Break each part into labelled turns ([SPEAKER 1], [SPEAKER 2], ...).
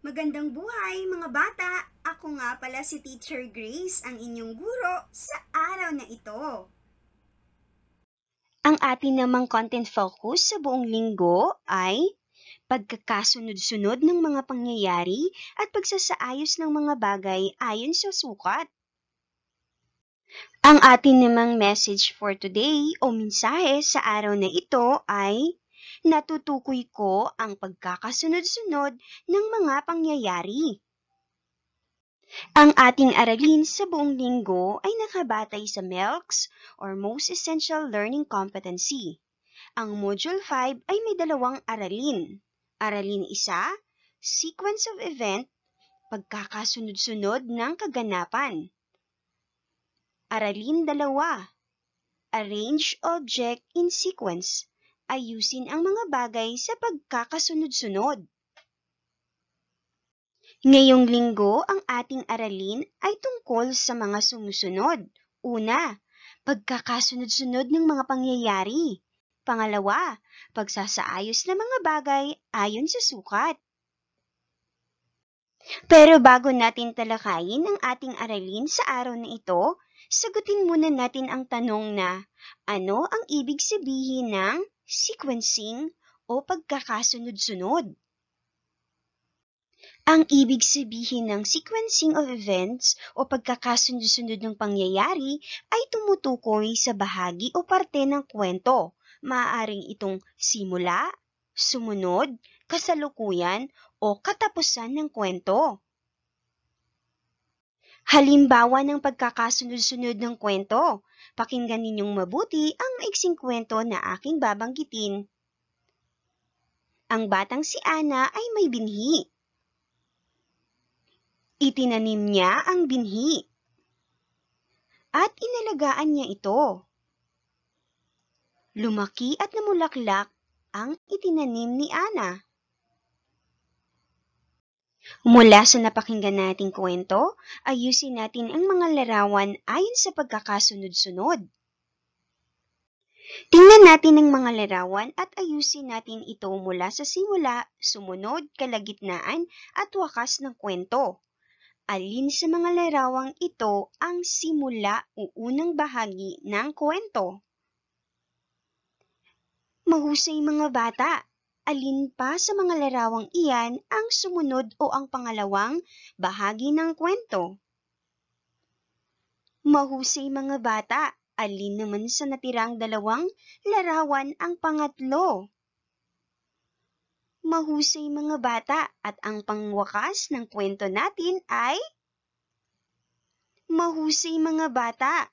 [SPEAKER 1] Magandang buhay mga bata! Ako nga pala si Teacher Grace, ang inyong guro sa araw na ito. Ang atin namang content focus sa buong linggo ay pagkakasunod-sunod ng mga pangyayari at pagsasaayos ng mga bagay ayon sa sukat. Ang atin namang message for today o mensahe sa araw na ito ay natutukoy ko ang pagkakasunod-sunod ng mga pangyayari. Ang ating aralin sa buong linggo ay nakabatay sa MELCS or Most Essential Learning Competency. Ang Module 5 ay may dalawang aralin. Aralin isa, Sequence of Event, Pagkakasunod-sunod ng Kaganapan. Aralin dalawa, Arrange Object in Sequence, ayusin ang mga bagay sa pagkakasunod-sunod. Ngayong linggo, ang ating aralin ay tungkol sa mga sumusunod. Una, pagkakasunod-sunod ng mga pangyayari. Pangalawa, pagsasaayos ng mga bagay ayon sa sukat. Pero bago natin talakayin ang ating aralin sa araw na ito, sagutin muna natin ang tanong na, ano ang ibig sabihin ng sequencing o pagkakasunod-sunod. Ang ibig sabihin ng sequencing of events o pagkakasunod-sunod ng pangyayari ay tumutukoy sa bahagi o parte ng kwento. Maaaring itong simula, sumunod, kasalukuyan o katapusan ng kwento. Halimbawa ng pagkakasunod-sunod ng kwento. Pakinggan ninyong mabuti ang maiksing kwento na aking babanggitin. Ang batang si Ana ay may binhi. Itinanim niya ang binhi. At inalagaan niya ito. Lumaki at namulaklak ang itinanim ni Ana. Mula sa napakinggan nating kwento, ayusin natin ang mga larawan ayon sa pagkakasunod-sunod. Tingnan natin ang mga larawan at ayusin natin ito mula sa simula, sumunod, kalagitnaan at wakas ng kwento. Alin sa mga larawang ito ang simula o unang bahagi ng kwento? Mahusay mga bata! alin pa sa mga larawang iyan ang sumunod o ang pangalawang bahagi ng kwento. Mahusay mga bata, alin naman sa natirang dalawang larawan ang pangatlo? Mahusay mga bata at ang pangwakas ng kwento natin ay Mahusay mga bata.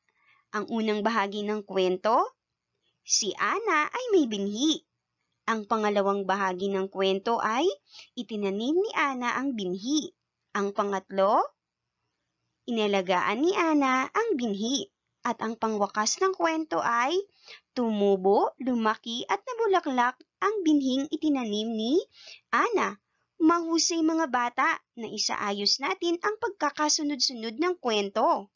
[SPEAKER 1] Ang unang bahagi ng kwento, si Ana ay may binhi ang pangalawang bahagi ng kwento ay itinanim ni Ana ang binhi. Ang pangatlo, inalagaan ni Ana ang binhi. At ang pangwakas ng kwento ay tumubo, lumaki at nabulaklak ang binhing itinanim ni Ana. Mahusay mga bata na isaayos natin ang pagkakasunod-sunod ng kwento.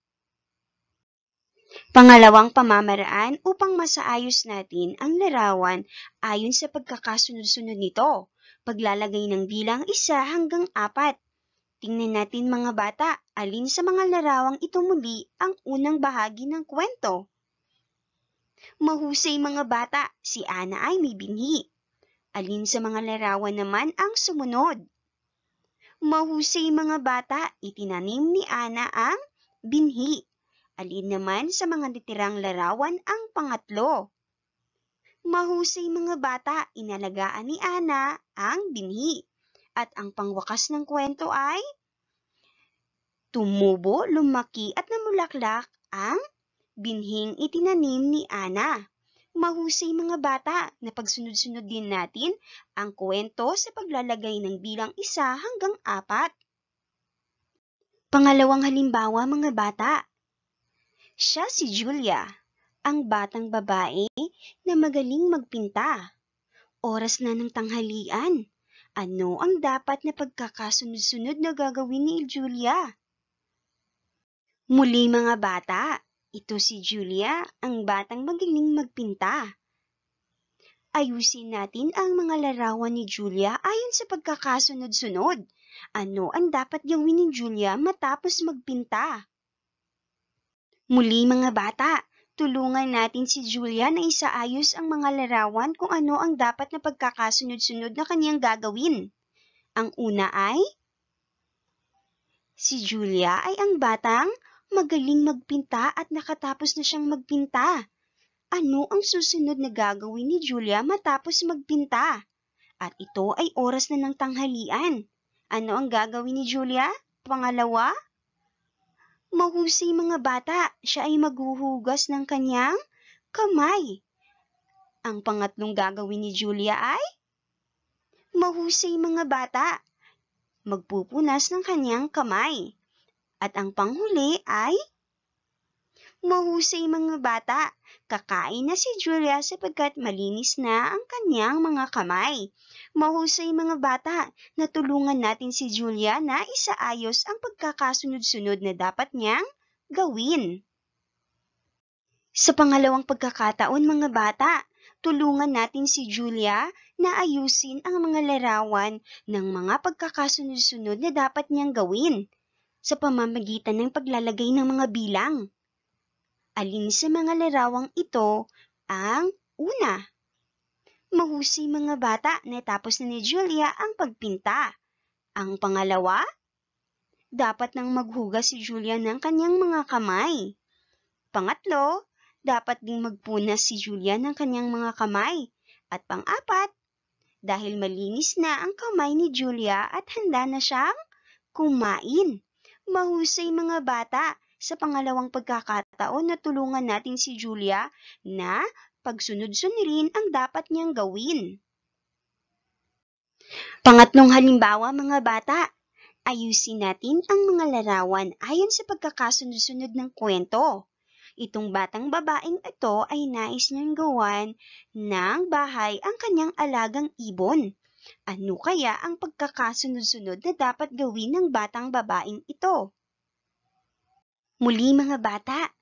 [SPEAKER 1] Pangalawang pamamaraan upang masaayos natin ang larawan ayon sa pagkakasunod-sunod nito. Paglalagay ng bilang isa hanggang apat. Tingnan natin mga bata, alin sa mga larawang ito muli ang unang bahagi ng kwento. Mahusay mga bata, si Ana ay may binhi. Alin sa mga larawan naman ang sumunod? Mahusay mga bata, itinanim ni Ana ang binhi. Alin naman sa mga nitirang larawan ang pangatlo? Mahusay mga bata, inalagaan ni Ana ang binhi. At ang pangwakas ng kwento ay Tumubo, lumaki at namulaklak ang binhing itinanim ni Ana. Mahusay mga bata napagsunod sunod din natin ang kwento sa paglalagay ng bilang isa hanggang apat. Pangalawang halimbawa mga bata, siya si Julia, ang batang babae na magaling magpinta. Oras na ng tanghalian. Ano ang dapat na pagkakasunod-sunod na gagawin ni Julia? Muli mga bata, ito si Julia, ang batang magaling magpinta. Ayusin natin ang mga larawan ni Julia ayon sa pagkakasunod-sunod. Ano ang dapat gawin ni Julia matapos magpinta? Muli mga bata, tulungan natin si Julia na isaayos ang mga larawan kung ano ang dapat na pagkakasunod-sunod na kaniyang gagawin. Ang una ay... Si Julia ay ang batang magaling magpinta at nakatapos na siyang magpinta. Ano ang susunod na gagawin ni Julia matapos magpinta? At ito ay oras na ng tanghalian. Ano ang gagawin ni Julia? Pangalawa? Mahusay mga bata, siya ay maghuhugas ng kanyang kamay. Ang pangatlong gagawin ni Julia ay mahusay mga bata, magpupunas ng kanyang kamay. At ang panghuli ay mahusay mga bata. Kakain na si Julia sapagkat malinis na ang kanyang mga kamay. Mahusay mga bata, natulungan natin si Julia na isaayos ang pagkakasunod-sunod na dapat niyang gawin. Sa pangalawang pagkakataon mga bata, tulungan natin si Julia na ayusin ang mga larawan ng mga pagkakasunod-sunod na dapat niyang gawin sa pamamagitan ng paglalagay ng mga bilang. Alin sa mga larawang ito ang una? Mahusay mga bata na tapos na ni Julia ang pagpinta. Ang pangalawa? Dapat nang maghuga si Julia ng kanyang mga kamay. Pangatlo, dapat ding magpunas si Julia ng kanyang mga kamay. At pang-apat, dahil malinis na ang kamay ni Julia at handa na siyang kumain. Mahusay mga bata sa pangalawang pagkakataon pagkakataon na tulungan natin si Julia na pagsunod-sunod ang dapat niyang gawin. Pangatlong halimbawa mga bata, ayusin natin ang mga larawan ayon sa pagkakasunod-sunod ng kwento. Itong batang babaeng ito ay nais niyang gawan ng bahay ang kanyang alagang ibon. Ano kaya ang pagkakasunod-sunod na dapat gawin ng batang babaeng ito? Muli mga bata,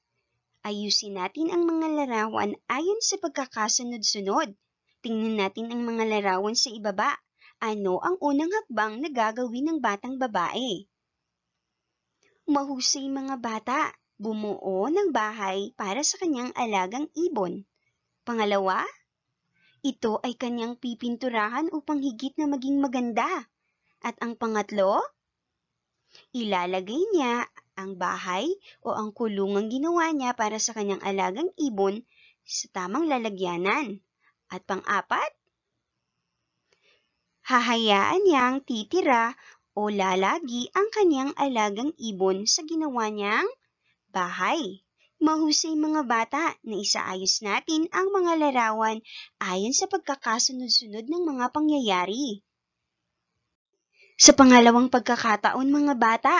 [SPEAKER 1] Ayusin natin ang mga larawan ayon sa pagkakasunod-sunod. Tingnan natin ang mga larawan sa ibaba. Ano ang unang hakbang na gagawin ng batang babae? Mahusay mga bata, bumuo ng bahay para sa kanyang alagang ibon. Pangalawa, ito ay kanyang pipinturahan upang higit na maging maganda. At ang pangatlo, ilalagay niya ang bahay o ang kulungang ginawa niya para sa kanyang alagang ibon sa tamang lalagyanan. At pang-apat, hahayaan niyang titira o lalagi ang kanyang alagang ibon sa ginawa niyang bahay. Mahusay mga bata na isaayos natin ang mga larawan ayon sa pagkakasunod-sunod ng mga pangyayari. Sa pangalawang pagkakataon mga bata,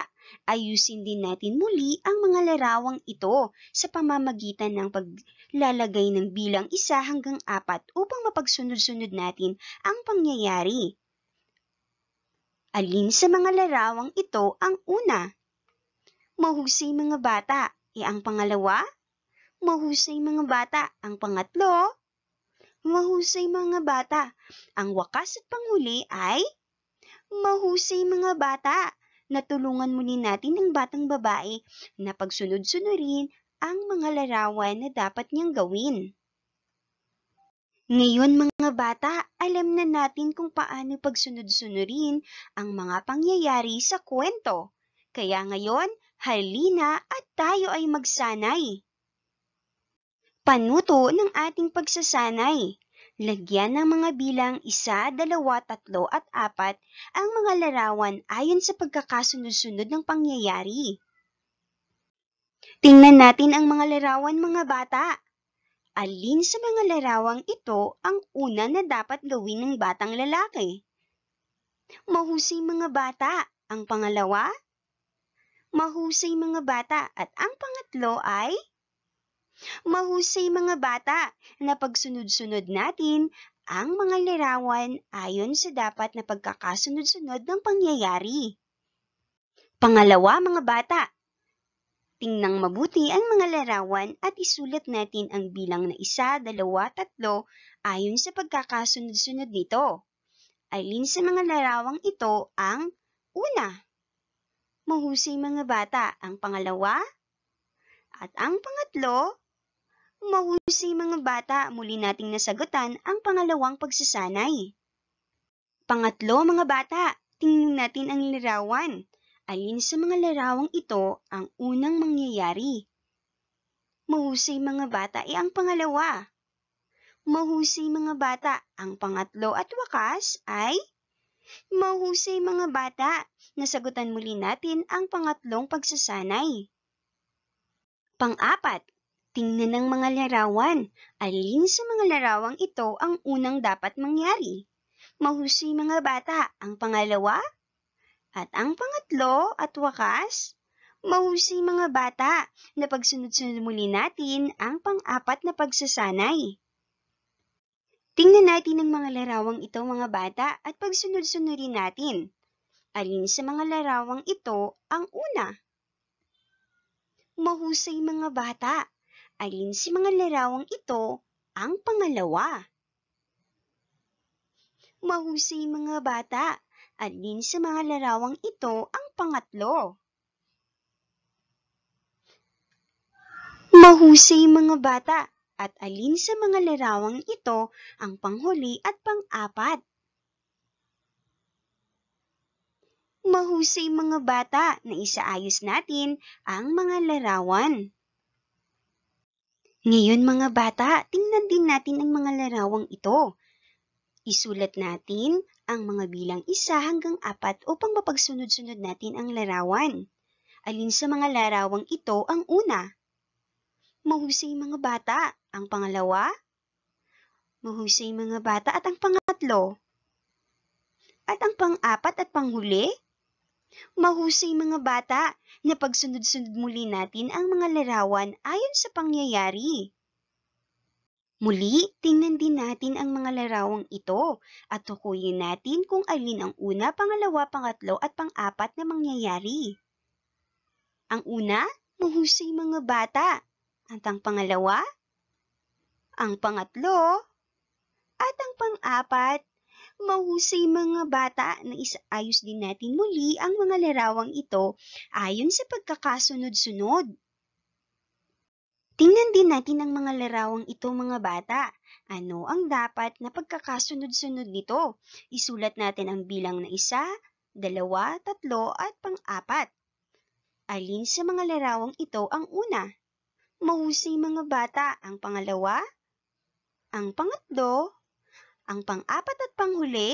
[SPEAKER 1] Ayusin din natin muli ang mga larawang ito sa pamamagitan ng paglalagay ng bilang isa hanggang apat upang mapagsunod-sunod natin ang pangyayari. Alin sa mga larawang ito ang una? Mahusay mga bata, e ang pangalawa? Mahusay mga bata, ang pangatlo? Mahusay mga bata, ang wakas at panghuli ay? Mahusay mga bata, natulungan muli natin ang batang babae na pagsunod-sunurin ang mga larawan na dapat niyang gawin. Ngayon mga bata, alam na natin kung paano pagsunod-sunurin ang mga pangyayari sa kwento. Kaya ngayon, halina at tayo ay magsanay. Panuto ng ating pagsasanay. Lagyan ng mga bilang 1, 2, 3 at 4 ang mga larawan ayon sa pagkakasunod-sunod ng pangyayari. Tingnan natin ang mga larawan mga bata. Alin sa mga larawang ito ang una na dapat gawin ng batang lalaki? Mahusay mga bata ang pangalawa. Mahusay mga bata at ang pangatlo ay Mahusay mga bata na pagsunod-sunod natin ang mga larawan ayon sa dapat na pagkakasunod-sunod ng pangyayari. Pangalawa mga bata, Tingnang mabuti ang mga larawan at isulat natin ang bilang na isa, dalawa, tatlo ayon sa pagkakasunod-sunod nito. Alin sa mga larawang ito ang una? Mahusay mga bata ang pangalawa at ang pangatlo Umahusay mga bata, muli nating nasagutan ang pangalawang pagsasanay. Pangatlo mga bata, tingnan natin ang larawan. Alin sa mga larawang ito ang unang mangyayari? Mahusay mga bata ay ang pangalawa. Mahusay mga bata, ang pangatlo at wakas ay Mahusay mga bata, nasagutan muli natin ang pangatlong pagsasanay. Pang-apat, Tingnan ang mga larawan. Alin sa mga larawang ito ang unang dapat mangyari? Mahusay mga bata, ang pangalawa? At ang pangatlo at wakas? Mahusay mga bata na pagsunod-sunod muli natin ang pang-apat na pagsasanay. Tingnan natin ang mga larawang ito mga bata at pagsunod-sunurin natin. Alin sa mga larawang ito ang una? Mahusay mga bata alin si mga larawang ito ang pangalawa. Mahusay mga bata, alin sa mga larawang ito ang pangatlo? Mahusay mga bata, at alin sa mga larawang ito ang panghuli at pang-apat? Mahusay mga bata na isaayos natin ang mga larawan. Ngayon mga bata, tingnan din natin ang mga larawang ito. Isulat natin ang mga bilang isa hanggang apat upang mapagsunod-sunod natin ang larawan. Alin sa mga larawang ito ang una? Mahusay mga bata. Ang pangalawa? Mahusay mga bata at ang pangatlo. At ang pang-apat at panghuli? Mahusay mga bata na pagsunod-sunod muli natin ang mga larawan ayon sa pangyayari. Muli, tingnan din natin ang mga larawang ito at tukuyin natin kung alin ang una, pangalawa, pangatlo at pang-apat na mangyayari. Ang una, mahusay mga bata. At ang pangalawa, ang pangatlo, at ang pang-apat mahusay mga bata na isaayos din natin muli ang mga larawang ito ayon sa pagkakasunod-sunod. Tingnan din natin ang mga larawang ito mga bata. Ano ang dapat na pagkakasunod-sunod nito? Isulat natin ang bilang na isa, dalawa, tatlo at pang-apat. Alin sa mga larawang ito ang una? Mahusay mga bata ang pangalawa, ang pangatlo, ang pang-apat at panghuli,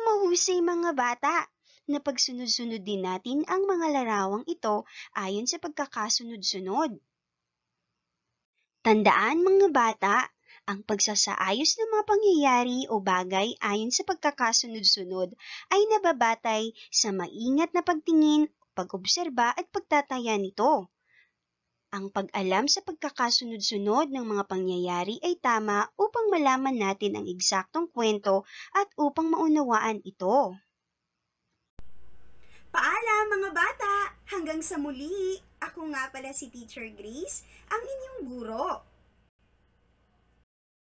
[SPEAKER 1] mahusay mga bata na pagsunod-sunod din natin ang mga larawang ito ayon sa pagkakasunod-sunod. Tandaan mga bata, ang pagsasaayos ng mga pangyayari o bagay ayon sa pagkakasunod-sunod ay nababatay sa maingat na pagtingin, pag-obserba at pagtataya nito. Ang pag-alam sa pagkakasunod-sunod ng mga pangyayari ay tama upang malaman natin ang eksaktong kwento at upang maunawaan ito. Paalam mga bata! Hanggang sa muli! Ako nga pala si Teacher Grace, ang inyong guro.